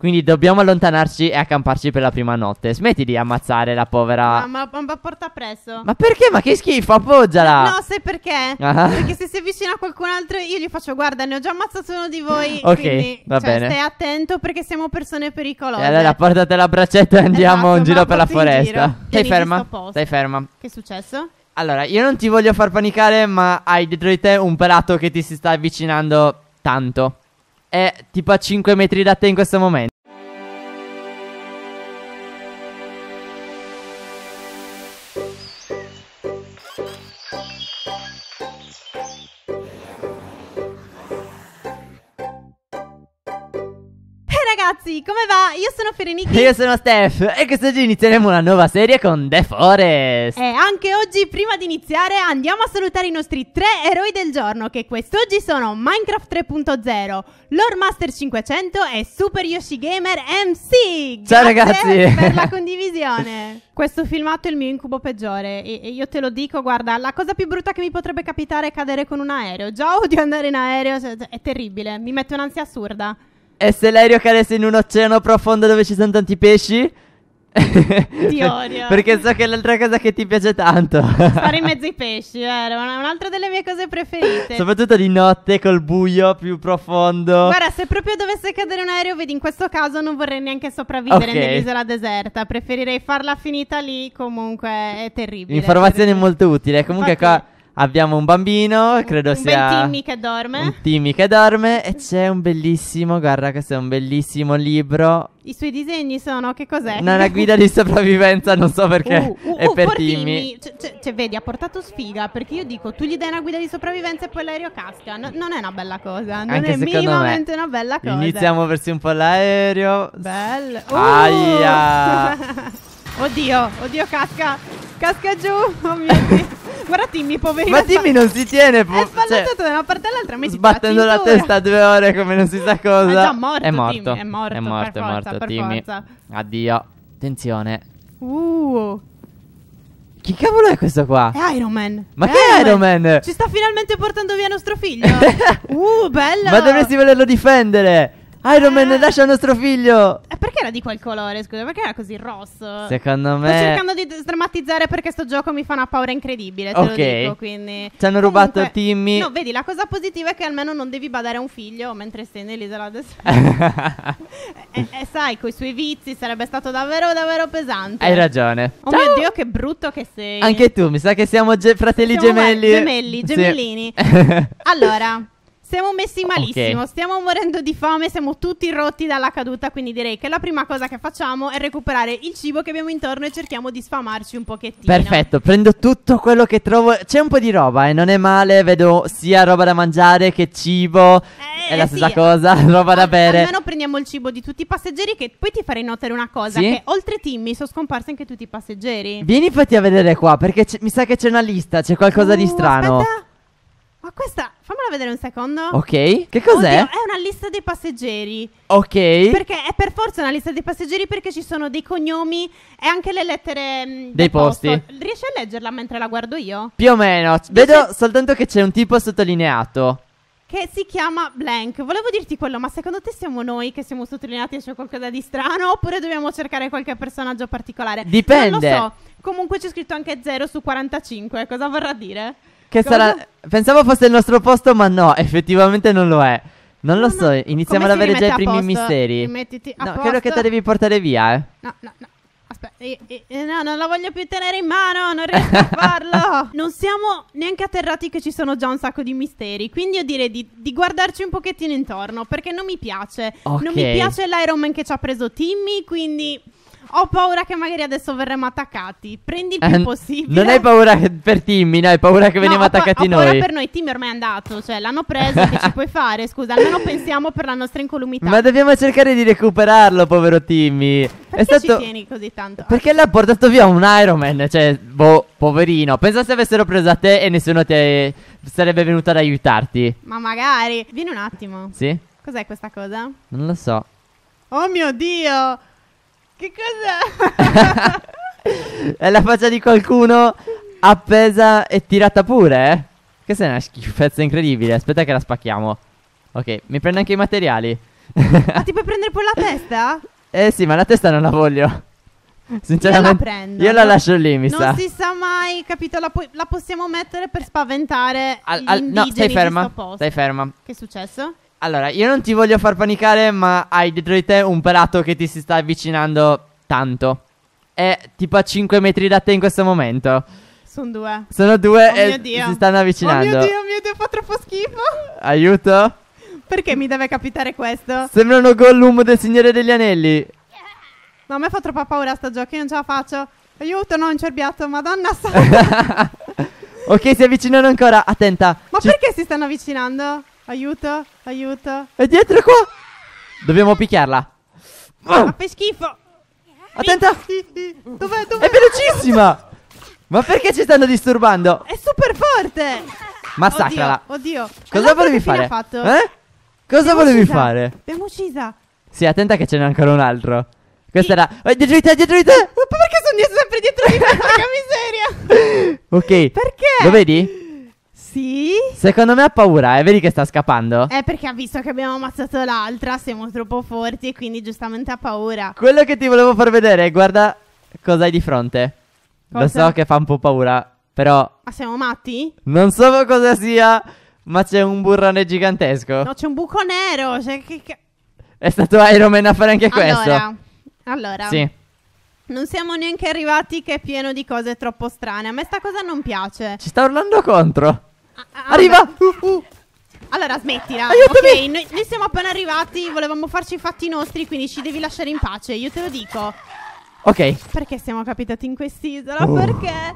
Quindi dobbiamo allontanarci e accamparci per la prima notte. Smetti di ammazzare la povera. ma, ma, ma porta presso. Ma perché? Ma che schifo, appoggiala. No, sai perché? Ah. Perché se si avvicina a qualcun altro, io gli faccio: guarda, ne ho già ammazzato uno di voi. ok, quindi, va cioè, bene. Stai attento perché siamo persone pericolose. E allora portate la braccetta e andiamo esatto, un giro per la foresta. Stai ferma. Stai ferma. Che è successo? Allora, io non ti voglio far panicare, ma hai dietro di te un pelato che ti si sta avvicinando tanto. È tipo a 5 metri da te in questo momento. come va? Io sono Fereniki. Io sono Steph e quest'oggi inizieremo una nuova serie con The Forest. E eh, anche oggi, prima di iniziare, andiamo a salutare i nostri tre eroi del giorno che quest'oggi sono Minecraft 3.0, Lord Master 500 e Super Yoshi Gamer MC. Grazie Ciao ragazzi! per la condivisione. Questo filmato è il mio incubo peggiore e, e io te lo dico, guarda, la cosa più brutta che mi potrebbe capitare è cadere con un aereo. Già odio andare in aereo, cioè, è terribile, mi mette un'ansia assurda. E se lei riocadesse in un oceano profondo dove ci sono tanti pesci? Ti odio. Perché so che è l'altra cosa che ti piace tanto. Stare in mezzo ai pesci, era un'altra delle mie cose preferite. Soprattutto di notte col buio più profondo. Guarda, se proprio dovesse cadere un aereo, vedi, in questo caso non vorrei neanche sopravvivere okay. nell'isola deserta. Preferirei farla finita lì, comunque è terribile. Informazione terribile. Cioè, molto utile. Eh. Comunque Infatti, qua Abbiamo un bambino, credo un sia... Un Timmy che dorme. Un Timmy che dorme e c'è un bellissimo, guarda questo è un bellissimo libro. I suoi disegni sono, che cos'è? Una guida di sopravvivenza, non so perché uh, uh, è uh, per Timmy. Cioè, cioè, cioè, vedi, ha portato sfiga, perché io dico, tu gli dai una guida di sopravvivenza e poi l'aereo casca. No, non è una bella cosa, non Anche è minimamente me. una bella cosa. Iniziamo a muoversi un po' l'aereo. Bello. Uh! Aia. oddio, oddio casca, casca giù, oh mio Dio. Guarda Timmy, poverino. Ma Timmy non si tiene. Po- è sballato cioè, da una parte all'altra. Mi sbattendo la testa due ore come non si sa cosa. è già morto. È morto. Timmy, è morto. È morto. È morto. Forza, Timmy. Addio. Attenzione. Uh. Chi cavolo è questo qua? È Iron Man. Ma è che Iron, Iron Man? Ci sta finalmente portando via nostro figlio. uh, bella. Ma dovresti volerlo difendere. Iron Man, eh. lascia il nostro figlio. Eh, perché era di quel colore? Scusa, perché era così rosso? Secondo me. Sto cercando di drammatizzare perché sto gioco mi fa una paura incredibile. Te ok. Lo dico, quindi. Ci hanno Comunque, rubato Timmy. No, vedi, la cosa positiva è che almeno non devi badare a un figlio mentre sei nell'isola del e, e sai, coi suoi vizi sarebbe stato davvero, davvero pesante. Hai ragione. Oh Ciao. mio dio, che brutto che sei. Anche tu, mi sa che siamo ge- fratelli siamo gemelli. Gemelli, gemellini. Sì. allora. Siamo messi malissimo, okay. stiamo morendo di fame, siamo tutti rotti dalla caduta, quindi direi che la prima cosa che facciamo è recuperare il cibo che abbiamo intorno e cerchiamo di sfamarci un pochettino. Perfetto, prendo tutto quello che trovo. C'è un po' di roba e eh, non è male, vedo sia roba da mangiare che cibo. Eh, è la eh, sì. stessa cosa, roba da bere. Almeno prendiamo il cibo di tutti i passeggeri che poi ti farei notare una cosa, sì? che oltre Timmy sono scomparsi anche tutti i passeggeri. Vieni fatti a vedere qua perché mi sa che c'è una lista, c'è qualcosa uh, di strano. Aspetta. Ma questa, fammela vedere un secondo. Ok, che cos'è? Oddio, è una lista dei passeggeri. Ok. Perché è per forza una lista dei passeggeri perché ci sono dei cognomi e anche le lettere mh, mm, dei posti. Posto. Riesci a leggerla mentre la guardo io? Più o meno. Dice... Vedo soltanto che c'è un tipo sottolineato. Che si chiama Blank. Volevo dirti quello, ma secondo te siamo noi che siamo sottolineati e c'è qualcosa di strano? Oppure dobbiamo cercare qualche personaggio particolare? Dipende. Non lo so. Comunque c'è scritto anche 0 su 45. Cosa vorrà dire? Che sarà... Pensavo fosse il nostro posto, ma no, effettivamente non lo è. Non lo so, no. iniziamo Come ad avere già i primi posto? misteri. Rimettiti a no, posto. credo che te devi portare via, eh. No, no, no. Aspetta, io, io, eh, no, non la voglio più tenere in mano, non riesco a farlo. non siamo neanche atterrati che ci sono già un sacco di misteri, quindi io direi di, di guardarci un pochettino intorno, perché non mi piace. Okay. Non mi piace l'Iron Man che ci ha preso Timmy, quindi... Ho paura che magari adesso verremo attaccati. Prendi il più eh, possibile. Non hai paura per Timmy, no, hai paura che veniamo no, attaccati noi. Ho paura noi. per noi. Timmy ormai è andato, cioè l'hanno preso. che ci puoi fare? Scusa, almeno pensiamo per la nostra incolumità. Ma dobbiamo cercare di recuperarlo, povero Timmy. Perché è stato... ci tieni così tanto? Perché l'ha portato via un Iron Man, cioè, boh, poverino. Pensa se avessero preso a te e nessuno ti sarebbe venuto ad aiutarti. Ma magari. Vieni un attimo. Sì? Cos'è questa cosa? Non lo so. Oh mio Dio! Che cos'è? è la faccia di qualcuno appesa e tirata pure, eh? Questa è una schifezza incredibile. Aspetta che la spacchiamo. Ok, mi prendo anche i materiali. ah, ti puoi prendere poi la testa? Eh sì, ma la testa non la voglio. Sinceramente, io la, prendo, io la lascio lì, mi non sa. Non si sa mai, capito? La, po- la possiamo mettere per spaventare. Al, al, no, stai ferma. Stai ferma. Che è successo? Allora, io non ti voglio far panicare, ma hai dietro di te un pelato che ti si sta avvicinando tanto. È tipo a 5 metri da te in questo momento. Sono due. Sono due oh e mio Dio. si stanno avvicinando. Oh mio Dio, mio Dio, fa troppo schifo. Aiuto. Perché mi deve capitare questo? Sembrano Gollum del Signore degli Anelli. No, a me fa troppa paura sto gioco, io non ce la faccio. Aiuto, no, un cerbiato, madonna santa. ok, si avvicinano ancora, attenta. Ma Ci... perché si stanno avvicinando? Aiuto, aiuto. È dietro qua. Dobbiamo picchiarla. Ma ah. ah, fai schifo. Attenta. Dov'è? Dov'è? È velocissima. Ma perché ci stanno disturbando? È super forte. Massacrala. Oddio. oddio. Cosa volevi fare? Eh? Cosa volevi fare? Abbiamo uccisa. Sì, attenta che ce n'è ancora un altro. Questa era. Oh, dietro di te, dietro di te! Ma perché sono sempre dietro di te? Porca miseria! ok. Perché? Lo vedi? Sì. Secondo me ha paura, eh. Vedi che sta scappando? È eh, perché ha visto che abbiamo ammazzato l'altra. Siamo troppo forti e quindi giustamente ha paura. Quello che ti volevo far vedere, guarda cosa hai di fronte. Cosa? Lo so che fa un po' paura, però. Ma ah, siamo matti? Non so cosa sia, ma c'è un burrone gigantesco. No, c'è un buco nero. Cioè, che, che... È stato Iron Man a fare anche questo. Allora, allora. Sì. Non siamo neanche arrivati che è pieno di cose troppo strane. A me sta cosa non piace. Ci sta urlando contro. Ah, Arriva! Uh, uh. Allora smettila. Aiutami. Ah, ok, noi, noi, siamo appena arrivati, volevamo farci i fatti nostri, quindi ci devi lasciare in pace, io te lo dico. Ok. Perché siamo capitati in quest'isola? Uh. Perché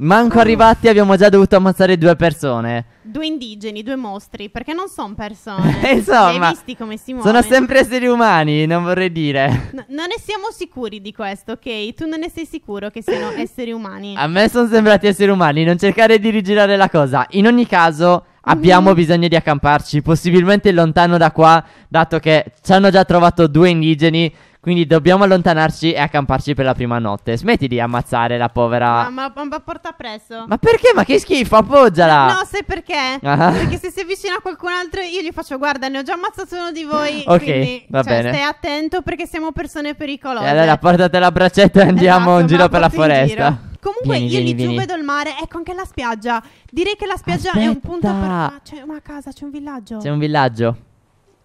Manco mm. arrivati abbiamo già dovuto ammazzare due persone. Due indigeni, due mostri, perché non sono persone. Eh, insomma, Hai visti come si muovono? Sono sempre esseri umani, non vorrei dire. No, non ne siamo sicuri di questo, ok? Tu non ne sei sicuro che siano esseri umani. A me sono sembrati esseri umani, non cercare di rigirare la cosa. In ogni caso, abbiamo mm. bisogno di accamparci, possibilmente lontano da qua, dato che ci hanno già trovato due indigeni. Quindi dobbiamo allontanarci e accamparci per la prima notte. Smetti di ammazzare la povera. ma, ma, ma porta presso. Ma perché? Ma che schifo, appoggiala. No, sai perché? Ah. Perché se si avvicina a qualcun altro, io gli faccio: guarda, ne ho già ammazzato uno di voi. ok, quindi, va cioè, bene. Stai attento perché siamo persone pericolose. E allora portate la braccetta e esatto, andiamo esatto, in giro per la foresta. Comunque vieni, io lì vieni. giù vedo il mare, ecco anche la spiaggia. Direi che la spiaggia Aspetta. è un punto per... Ah, c'è una casa, c'è un villaggio. C'è un villaggio.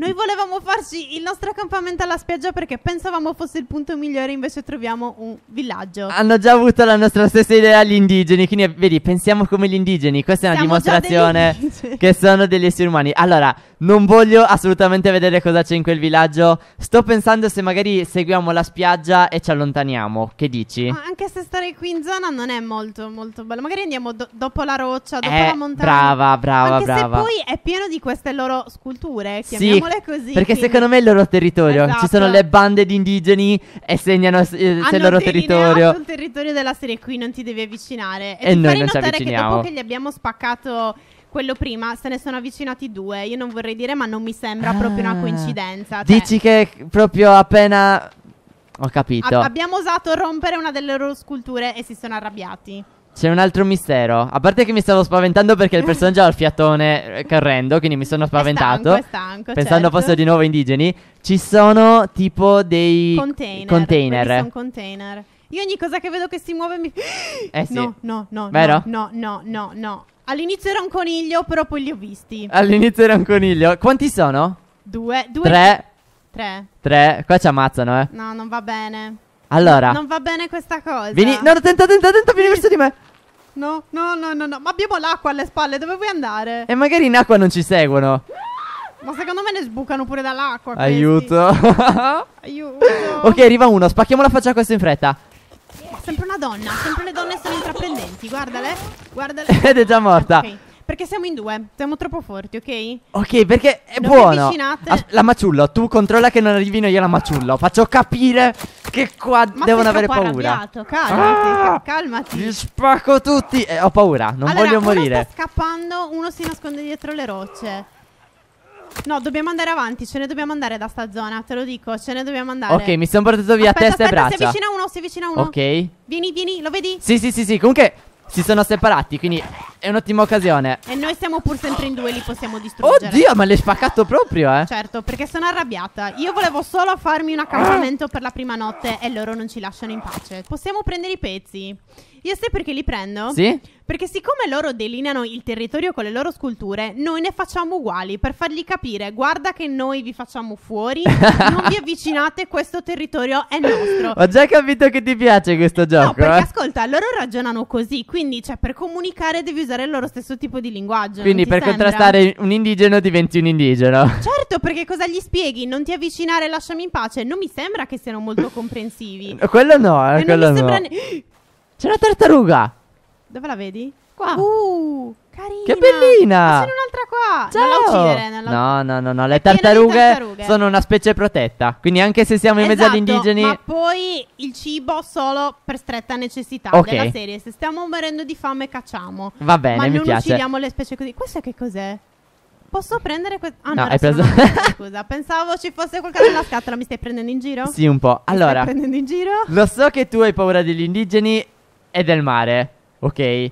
Noi volevamo farci il nostro accampamento alla spiaggia perché pensavamo fosse il punto migliore, invece troviamo un villaggio. Hanno già avuto la nostra stessa idea gli indigeni, quindi vedi, pensiamo come gli indigeni. Questa è una dimostrazione che sono degli esseri umani. Allora, non voglio assolutamente vedere cosa c'è in quel villaggio. Sto pensando se magari seguiamo la spiaggia e ci allontaniamo. Che dici? Ma anche se stare qui in zona non è molto, molto bello. Magari andiamo do- dopo la roccia, dopo eh, la montagna. Brava, brava, anche brava. E poi è pieno di queste loro sculture. Sì, Diciamole così. Perché quindi. secondo me è il loro territorio. Esatto. Ci sono le bande di indigeni e segnano eh, il loro territorio. Ma sul territorio della serie qui non ti devi avvicinare. E, e ti noi farei non notare che dopo che gli abbiamo spaccato quello prima se ne sono avvicinati due. Io non vorrei dire, ma non mi sembra ah, proprio una ah. coincidenza. Cioè Dici che proprio appena. Ho capito. A- abbiamo osato rompere una delle loro sculture e si sono arrabbiati. C'è un altro mistero. A parte che mi stavo spaventando perché il personaggio ha il fiatone eh, correndo, quindi mi sono spaventato. È stanco, è stanco, pensando certo. fossero di nuovo indigeni. Ci sono tipo dei container. container. Sono container. Io ogni cosa che vedo che si muove mi. Eh sì. No, no, no. Vero? No, no, no, no. All'inizio era un coniglio, però poi li ho visti. All'inizio era un coniglio. Quanti sono? Due, due. Tre. Tre. Tre. Qua ci ammazzano, eh. No, non va bene. Allora. Non va bene questa cosa. Vieni. No, attenta, attenta, attenta, vieni verso di me. No, no, no, no, no. Ma abbiamo l'acqua alle spalle, dove vuoi andare? E magari in acqua non ci seguono. Ma secondo me ne sbucano pure dall'acqua. Aiuto. Aiuto. Ok, arriva uno. Spacchiamo la faccia a questo in fretta. Ma sempre una donna. Sempre le donne sono intraprendenti. Guardale. Guardale. Ed è già morta. Ok. Perché siamo in due, siamo troppo forti, ok? Ok, perché è non buono. As- la maciullo, tu controlla che non arrivino io la maciullo. Faccio capire che qua Ma devono avere paura. Calmati, ah! calmati. Li spacco tutti. Eh, ho paura, non allora, voglio morire. sta scappando, uno si nasconde dietro le rocce. No, dobbiamo andare avanti, ce ne dobbiamo andare da sta zona, te lo dico, ce ne dobbiamo andare. Ok, mi sono portato via aspetta, testa aspetta, e braccia. Si avvicina uno, si avvicina uno. Ok. Vieni, vieni, lo vedi? Sì, sì, sì, sì. Comunque, si sono separati, quindi è un'ottima occasione. E noi siamo pur sempre in due, li possiamo distruggere. Oddio, ma l'hai spaccato proprio, eh. Certo, perché sono arrabbiata. Io volevo solo farmi un accampamento per la prima notte e loro non ci lasciano in pace. Possiamo prendere i pezzi. Io sai perché li prendo? Sì? Perché siccome loro delineano il territorio con le loro sculture, noi ne facciamo uguali per fargli capire, guarda che noi vi facciamo fuori, non vi avvicinate, questo territorio è nostro. Ho già capito che ti piace questo gioco. No, perché eh? ascolta, loro ragionano così, quindi cioè, per comunicare devi usare il loro stesso tipo di linguaggio. Quindi per sembra? contrastare un indigeno diventi un indigeno. Certo, perché cosa gli spieghi? Non ti avvicinare, lasciami in pace. Non mi sembra che siano molto comprensivi. Quello no, eh, quello no. Ne- c'è una tartaruga. Dove la vedi? Qua. Uh, carina. Che bellina. Ma sono un'altra qua. Ciao. Non la uccidere. Non la... No, no, no, no. Le tartarughe, tartarughe, sono una specie protetta. Quindi anche se siamo in esatto, mezzo agli esatto, indigeni. Ma poi il cibo solo per stretta necessità. Ok. Della serie. Se stiamo morendo di fame, cacciamo. Va bene, mi piace. Ma non uccidiamo le specie così. Questo che cos'è? Posso prendere questo? Ah, no hai preso. Scusa, pensavo ci fosse qualcosa nella scatola. Mi stai prendendo in giro? Sì, un po'. Allora, mi stai prendendo in giro? Lo so che tu hai paura degli indigeni è del mare, ok?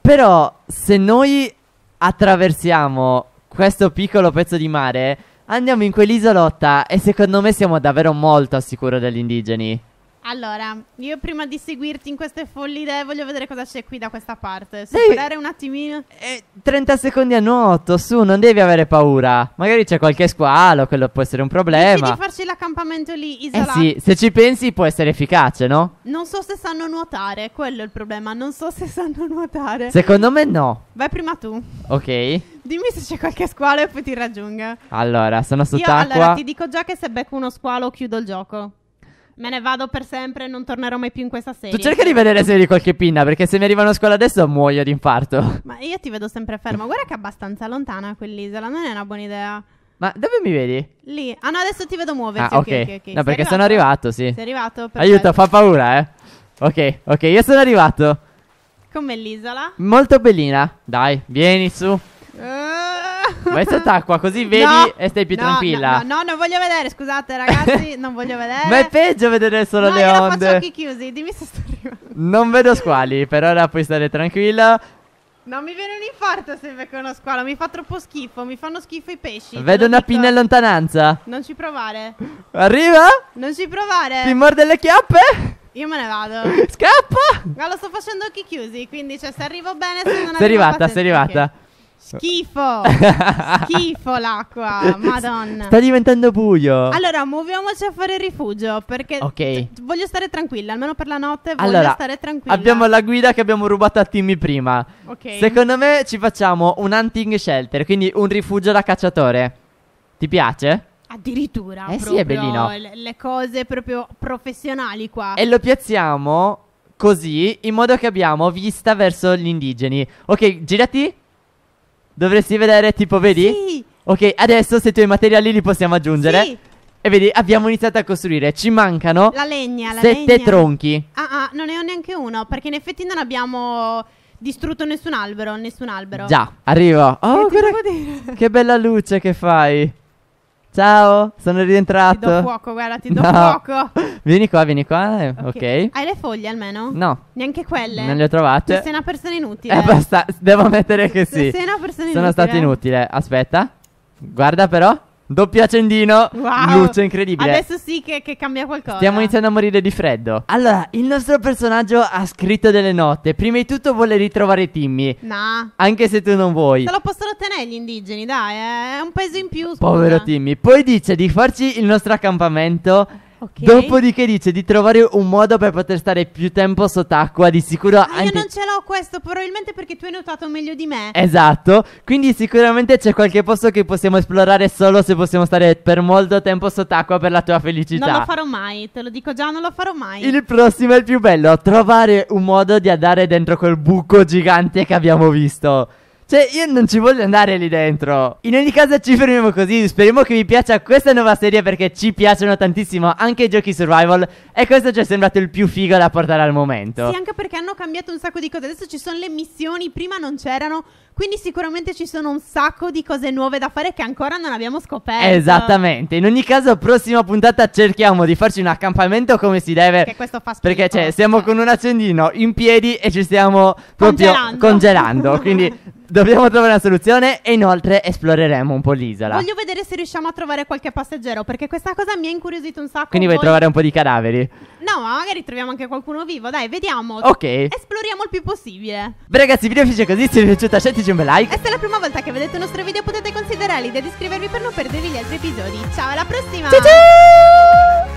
Però se noi attraversiamo questo piccolo pezzo di mare, andiamo in quell'isolotta e secondo me siamo davvero molto al sicuro degli indigeni. Allora, io prima di seguirti in queste folli idee voglio vedere cosa c'è qui da questa parte. Superare un attimino. Eh, 30 secondi a nuoto, su, non devi avere paura. Magari c'è qualche squalo, quello può essere un problema. Dici di farci l'accampamento lì isolato. Eh sì, se ci pensi può essere efficace, no? Non so se sanno nuotare, quello è il problema, non so se sanno nuotare. Secondo me no. Vai prima tu. Ok. Dimmi se c'è qualche squalo e poi ti raggiunga. Allora, sono sott'acqua. Io allora ti dico già che se becco uno squalo chiudo il gioco me ne vado per sempre e non tornerò mai più in questa serie. Tu cerca di vedere se eri qualche pinna, perché se mi arrivano a scuola adesso muoio di infarto. Ma io ti vedo sempre fermo. Guarda che è abbastanza lontana quell'isola, non è una buona idea. Ma dove mi vedi? Lì. Ah no, adesso ti vedo muoverti. Ah, ok. okay, okay, okay. No, perché arrivato? sono arrivato, sì. Sei arrivato? Perfetto. Aiuto, fa paura, eh. Ok, ok, io sono arrivato. Com'è l'isola? Molto bellina. Dai, vieni su. Eh. Vai sott'acqua così vedi No, e stai più no, tranquilla. No, no, no, non voglio vedere, scusate ragazzi, non voglio vedere. Ma è peggio vedere solo no, le io la onde. faccio occhi chiusi, dimmi se sto arrivando. Non vedo squali, per ora puoi stare tranquilla. Non mi viene un infarto se becco uno squalo, mi fa troppo schifo, mi fanno schifo i pesci. Vedo una pinna in lontananza. Non ci provare, Arriva? non ci provare. Ti morde le chiappe? Io me ne vado. Scappa! Ma lo sto facendo occhi chiusi, quindi cioè se arrivo bene, se non arrivo Sei arrivata, sei pazienza, ok. arrivata. Schifo, schifo l'acqua, madonna. Sta diventando buio. Allora, muoviamoci a fare rifugio perché okay. t- voglio stare tranquilla, almeno per la notte voglio stare tranquilla. Abbiamo la guida che abbiamo rubato a Timmy prima. Okay. Secondo me ci facciamo un hunting shelter, quindi un rifugio da cacciatore. Ti piace? Addirittura. Eh sì, è bellino. Le, le cose proprio professionali qua. E lo piazziamo così, in modo che abbiamo vista verso gli indigeni. Ok, girati. Dovresti vedere, tipo, vedi? Sì. Ok, adesso se tu i materiali li possiamo aggiungere. Sì. E vedi, abbiamo iniziato a costruire. Ci mancano. La legna, la sette legna. tronchi. Ah, ah, non ne ho neanche uno. Perché in effetti non abbiamo distrutto nessun albero. Nessun albero. Già, arrivo. Oh, che eh, guarda. Che bella luce che fai. Ciao, sono rientrato. Ti do fuoco, guarda, ti do no. fuoco. Vieni qua, vieni qua. Eh, okay. ok. Hai le foglie almeno? No. Neanche quelle? Non le ho trovate. Tu cioè, sei una persona inutile. Eh, basta, devo ammettere che sì. Sei una persona inutile. Sono stato inutile. Aspetta. Guarda però. Doppio accendino, wow. luce incredibile. Adesso sì che, che, cambia qualcosa. Stiamo iniziando a morire di freddo. Allora, il nostro personaggio ha scritto delle note. Prima di tutto vuole ritrovare Timmy. Nah. Anche se tu non vuoi. Te lo possono ottenere gli indigeni, dai. È un paese in più. Scusa. Povero Timmy. Poi dice di farci il nostro accampamento Okay. Dopodiché dice di trovare un modo per poter stare più tempo sott'acqua, di sicuro... Ah, anche... Io non ce l'ho questo, probabilmente perché tu hai nuotato meglio di me. Esatto, quindi sicuramente c'è qualche posto che possiamo esplorare solo se possiamo stare per molto tempo sott'acqua per la tua felicità. Non lo farò mai, te lo dico già, non lo farò mai. Il prossimo è il più bello, trovare un modo di andare dentro quel buco gigante che abbiamo visto. Cioè, io non ci voglio andare lì dentro. In ogni caso, ci fermiamo così. Speriamo che vi piaccia questa nuova serie perché ci piacciono tantissimo anche i giochi survival. E questo ci è sembrato il più figo da portare al momento. Sì, anche perché hanno cambiato un sacco di cose. Adesso ci sono le missioni, prima non c'erano. Quindi sicuramente ci sono un sacco di cose nuove da fare che ancora non abbiamo scoperto. Esattamente. In ogni caso, prossima puntata cerchiamo di farci un accampamento come si deve. Perché questo fa schifo. Perché cioè, siamo con un accendino in piedi e ci stiamo proprio congelando. congelando quindi Dobbiamo trovare una soluzione e inoltre esploreremo un po' l'isola. Voglio vedere se riusciamo a trovare qualche passeggero perché questa cosa mi ha incuriosito un sacco. Quindi vuoi Voi- trovare un po' di cadaveri? No, ma magari troviamo anche qualcuno vivo, dai, vediamo. Ok. Esploriamo il più possibile. Beh ragazzi, il video finisce così, se vi è piaciuto lasciateci un bel like. E se è la prima volta che vedete il nostro video potete considerare l'idea di iscrivervi per non perdervi gli altri episodi. Ciao, alla prossima! Ciao ciao!